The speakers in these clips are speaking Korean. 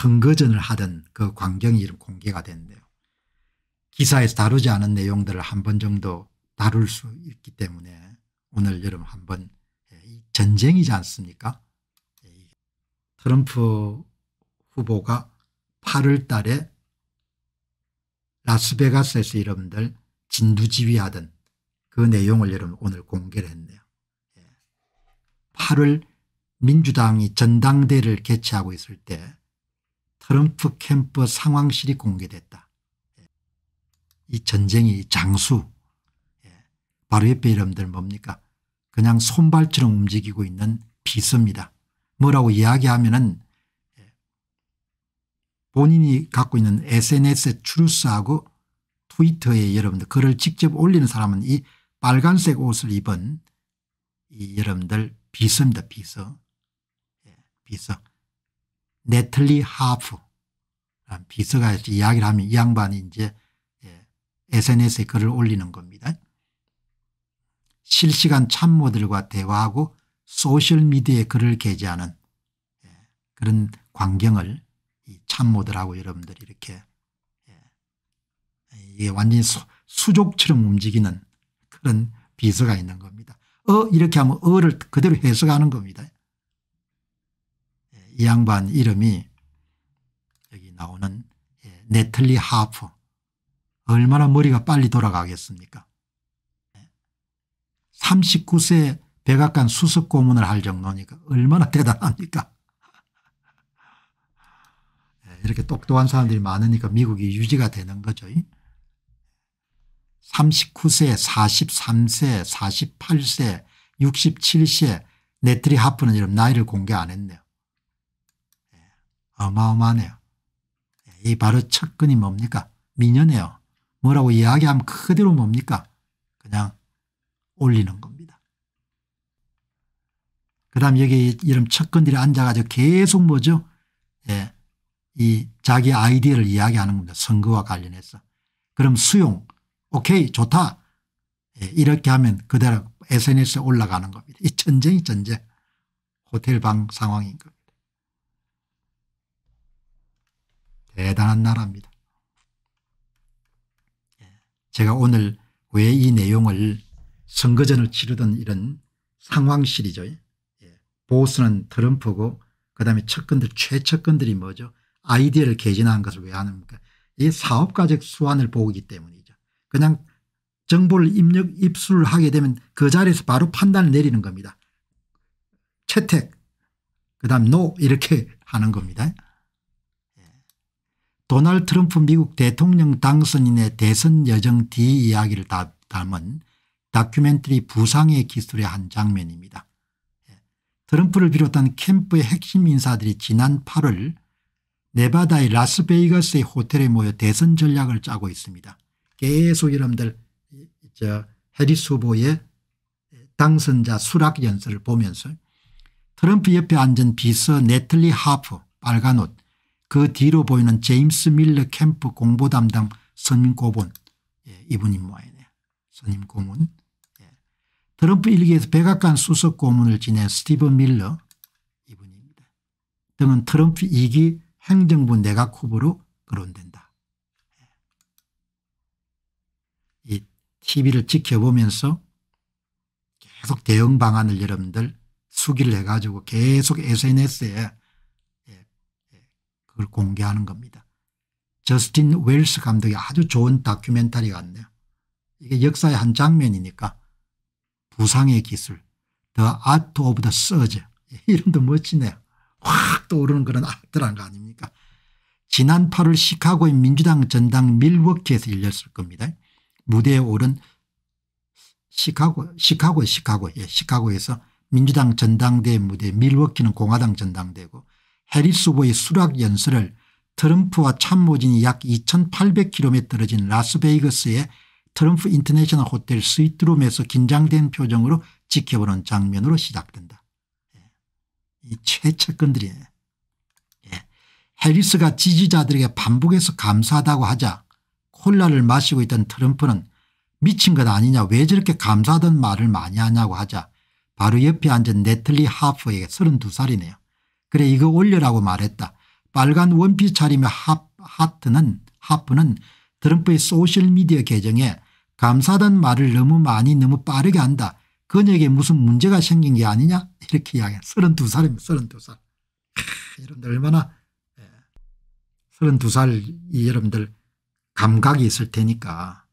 선거전을 하던 그 광경이 공개가 됐네요. 기사에서 다루지 않은 내용들을 한 번 정도 다룰 수 있기 때문에 오늘 여러분 한번 예, 전쟁이지 않습니까 예, 트럼프 후보가 8월 달에 라스베가스에서 여러분들 진두지휘하던 그 내용을 여러분 오늘 공개를 했네요. 8월 예. 민주당이 전당대를 개최하고 있을 때 트럼프 캠프 상황실이 공개됐다. 이 전쟁이 장수 예, 바로 옆에 이름들 뭡니까 그냥 손발처럼 움직이고 있는 비서입니다. 뭐라고 이야기하면 은 예, 본인이 갖고 있는 sns의 트루스하고 트위터에 여러분들 글을 직접 올리는 사람은 이 빨간색 옷을 입은 이 여러분들 비서입니다. 비서. 예, 비서. 네틀리 하프. 아, 비서가 이야기를 하면 이 양반이 이제 예, SNS에 글을 올리는 겁니다. 실시간 참모들과 대화하고 소셜미디어에 글을 게재하는 예, 그런 광경을 참모들하고 여러분들이 이렇게 예, 이게 완전히 수족처럼 움직이는 그런 비서가 있는 겁니다. 어 이렇게 하면 어를 그대로 해석하는 겁니다. 이 양반 이름이 나오는 예, 네틀리 하프 얼마나 머리가 빨리 돌아가겠습니까 39세 예. 백악관 수석 고문을 할 정도니까 얼마나 대단합니까 예, 이렇게 똑똑한 사람들이 많으니까 미국이 유지가 되는 거죠 39세 43세 48세 67세 네트리 하프는 이런 나이를 공개 안 했네요 어마어마하네요 이 바로 첫 근이 뭡니까? 미녀네요. 뭐라고 이야기하면 그대로 뭡니까? 그냥 올리는 겁니다. 그 다음 여기 이런 척근들이 앉아가지고 계속 뭐죠? 예. 이 자기 아이디어를 이야기하는 겁니다. 선거와 관련해서. 그럼 수용. 오케이 좋다. 예, 이렇게 하면 그대로 SNS에 올라가는 겁니다. 이 전쟁이 전쟁. 호텔 방 상황인 겁니다. 대단한 나라입니다. 제가 오늘 왜 이 내용을 선거전을 치르던 이런 상황실이죠. 예, 보수는 트럼프고 그다음에 측근들 최측근들이 뭐죠. 아이디어를 개진한 것을 왜 하는가. 이 사업가적 수완을 보기 때문이죠. 그냥 정보를 입력 입수를 하게 되면 그 자리에서 바로 판단을 내리는 겁니다. 채택 그다음 노 이렇게 하는 겁니다. 도널드 트럼프 미국 대통령 당선인의 대선 여정 뒤이야기를 담은 다큐멘터리 부상의 기술의 한 장면입니다. 예. 트럼프를 비롯한 캠프의 핵심 인사들이 지난 8월 네바다의 라스베이거스의 호텔에 모여 대선 전략을 짜고 있습니다. 계속 여러분들 저 해리스 후보의 당선자 수락 연설을 보면서 트럼프 옆에 앉은 비서 네틀리 하프 빨간 옷그 뒤로 보이는 제임스 밀러 캠프 공보 담당 선임 고문 예, 이분이 모양이네요. 선임 고문 예. 트럼프 일기에서 백악관 수석 고문을 지낸 스티븐 밀러 이분입니다. 등은 트럼프 2기 행정부 내각 후보로 거론된다. 예. 이 TV를 지켜보면서 계속 대응 방안을 여러분들 수기를 해가지고 계속 SNS에 그걸 공개하는 겁니다. 저스틴 웰스 감독이 아주 좋은 다큐멘터리 같네요. 이게 역사의 한 장면이니까 부상의 기술 The Art of the Surge 이름도 멋지네요. 확 떠오르는 그런 아트란 거 아닙니까 지난 8월 시카고의 민주당 전당 밀워키에서 열렸을 겁니다. 무대에 오른 시카고 시카고 시카고 예, 시카고에서 민주당 전당대 무대 밀워키는 공화당 전당대고 해리스보의 수락 연설을 트럼프와 참모진이 약 2800km 떨어진 라스베이거스의 트럼프 인터내셔널 호텔 스위트룸에서 긴장된 표정으로 지켜보는 장면으로 시작된다. 예. 이 최측근들이 예. 해리스가 지지자들에게 반복해서 감사하다고 하자 콜라를 마시고 있던 트럼프는 미친 것 아니냐 왜 저렇게 감사하던 말을 많이 하냐고 하자 바로 옆에 앉은 네틀리 하퍼에게 32살이네요. 그래 이거 올려라고 말했다. 빨간 원피스 차림의 하, 트는 하프는 트럼프의 소셜미디어 계정에 감사단 말을 너무 많이 너무 빠르게 한다. 그녀에게 무슨 문제가 생긴 게 아니냐 이렇게 이야기해. 32살입니다. 32살. 여러분들 얼마나 32살 예. 이 여러분들 감각이 있을 테니까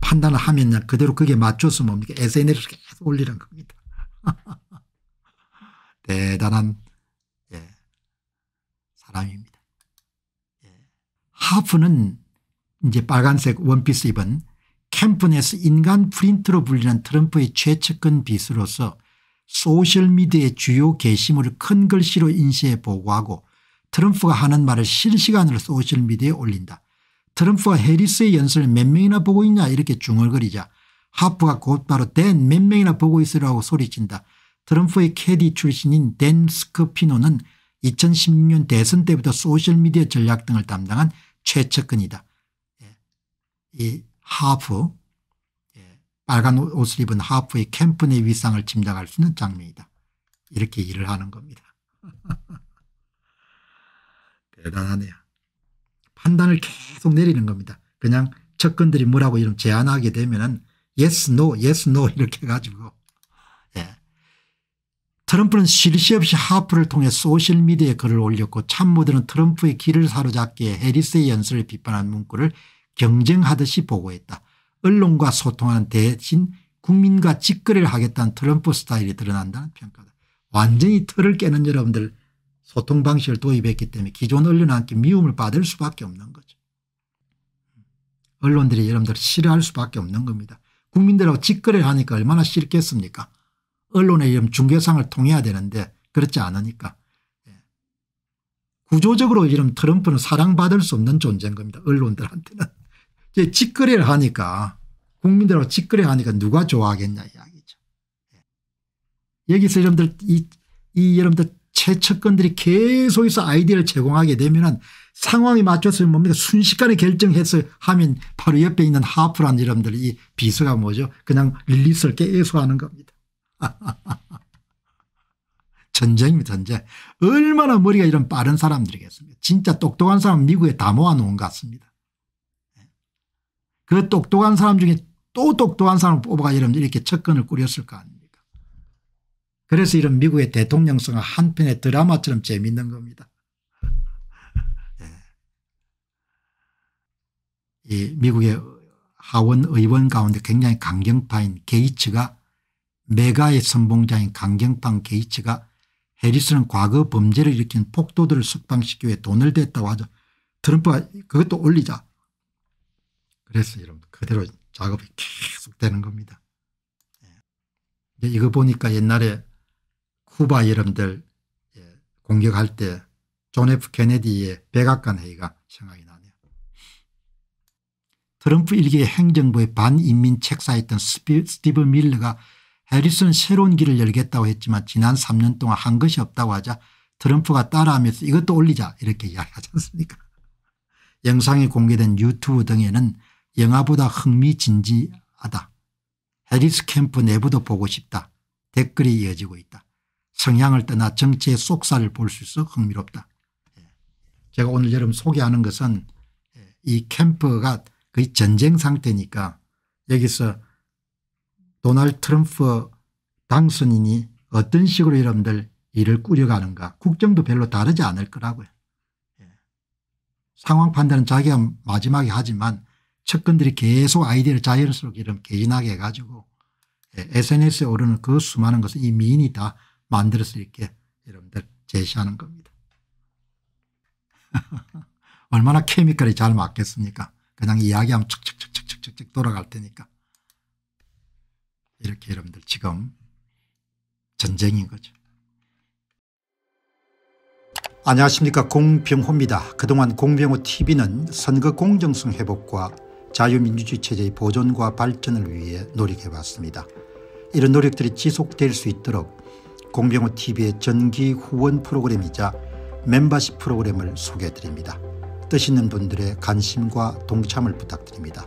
판단을 하면 그대로 그게 맞춰서 뭡 SNS에 계속 올리는 겁니다. 대단한 사람입니다. 예. 하프는 이제 빨간색 원피스 입은 캠프넷서 인간 프린트로 불리는 트럼프의 최측근 비수로서 소셜미디어의 주요 게시물을 큰 글씨로 인쇄해 보고하고 트럼프가 하는 말을 실시간으로 소셜미디어에 올린다. 트럼프와 해리스의 연설을 몇 명이나 보고 있냐 이렇게 중얼거리자 하프가 곧바로 댄 몇 명이나 보고 있으라고 소리친다. 트럼프의 캐디 출신인 댄 스커피노는 2016년 대선 때부터 소셜미디어 전략 등을 담당한 최측근이다. 예. 이 하프 예. 빨간 옷을 입은 하프의 캠프의 위상을 짐작할 수 있는 장면이다. 이렇게 일을 하는 겁니다. 대단하네요. 판단을 계속 내리는 겁니다. 그냥 측근들이 뭐라고 이런 제안하게 되면은 yes, no, y 이렇게 해 가지고 트럼프는 쉴새 없이 하프를 통해 소셜미디어에 글을 올렸고 참모들은 트럼프의 길을 사로잡기에 해리스의 연설을 비판한 문구를 경쟁하듯이 보고했다. 언론과 소통하는 대신 국민과 직거래를 하겠다는 트럼프 스타일이 드러난다는 평가다. 완전히 틀을 깨는 여러분들 소통 방식을 도입했기 때문에 기존 언론한테 미움을 받을 수밖에 없는 거죠. 언론들이 여러분들 싫어할 수밖에 없는 겁니다. 국민들하고 직거래를 하니까 얼마나 싫겠습니까 언론에 의하면 중계상을 통해야 되는데 그렇지 않으니까. 예. 구조적으로 이런 트럼프는 사랑받을 수 없는 존재인 겁니다. 언론들한테는. 이제 직거래를 하니까 국민들하고 직거래 하니까 누가 좋아하겠냐 이야기죠. 예. 여기서 여러분들 이, 이 여러분들 최측근들이 계속해서 아이디어를 제공하게 되면은 상황이 맞춰서 뭡니까 순식간에 결정해서 하면 바로 옆에 있는 하프란 이름들 이 비서가 뭐죠 그냥 릴리스를 계속하는 겁니다. 전쟁입니다, 전쟁. 얼마나 머리가 이런 빠른 사람들이겠습니까. 진짜 똑똑한 사람 미국에 다 모아놓은 것 같습니다. 그 똑똑한 사람 중에 또 똑똑한 사람을 뽑아가 여러분 이렇게 접근을 꾸렸을 거 아닙니까. 그래서 이런 미국의 대통령성은 한편의 드라마처럼 재밌는 겁니다. 예. 이 미국의 하원 의원 가운데 굉장히 강경파인 게이츠가 메가의 선봉자인 강경판 게이츠가 해리스는 과거 범죄를 일으킨 폭도들을 석방시키기 위해 돈을 댔다고 하죠. 트럼프가 그것도 올리자. 그래서 여러분 그대로 작업이 계속 되는 겁니다. 예. 이거 보니까 옛날에 쿠바 여러분들 예, 공격할 때 존 F 케네디의 백악관 회의가 생각이 나네요. 트럼프 일기의 행정부의 반인민 책사였던 스티브 밀러가 해리슨 새로운 길을 열겠다고 했지만 지난 3년 동안 한 것이 없다고 하자 트럼프가 따라하면서 이것도 올리자 이렇게 이야기하지 않습니까 영상이 공개된 유튜브 등에는 영화보다 흥미진진하다. 해리스 캠프 내부도 보고 싶다. 댓글이 이어지고 있다. 성향을 떠나 정치의 속살을 볼 수 있어 흥미롭다. 예. 제가 오늘 여러분 소개하는 것은 이 캠프가 거의 전쟁 상태니까 여기서 도널드 트럼프 당선인이 어떤 식으로 여러분들 일을 꾸려가는가 국정도 별로 다르지 않을 거라고요. 예. 상황 판단은 자기가 마지막에 하지만 측근들이 계속 아이디어를 자연스럽게 이런 개인하게 해가지고 예, SNS에 오르는 그 수많은 것을 이 미인이 다 만들어서 이렇게 여러분들 제시하는 겁니다. 얼마나 케미컬이 잘 맞겠습니까? 그냥 이야기하면 척척척척척척 돌아갈 테니까. 이렇게 여러분들 지금 전쟁인 거죠. 안녕하십니까 공병호입니다. 그동안 공병호 tv는 선거 공정성 회복과 자유민주주의 체제의 보존과 발전을 위해 노력해왔습니다. 이런 노력들이 지속될 수 있도록 공병호 tv의 전기 후원 프로그램이자 멤버십 프로그램을 소개해드립니다. 뜻 있는 분들의 관심과 동참을 부탁드립니다.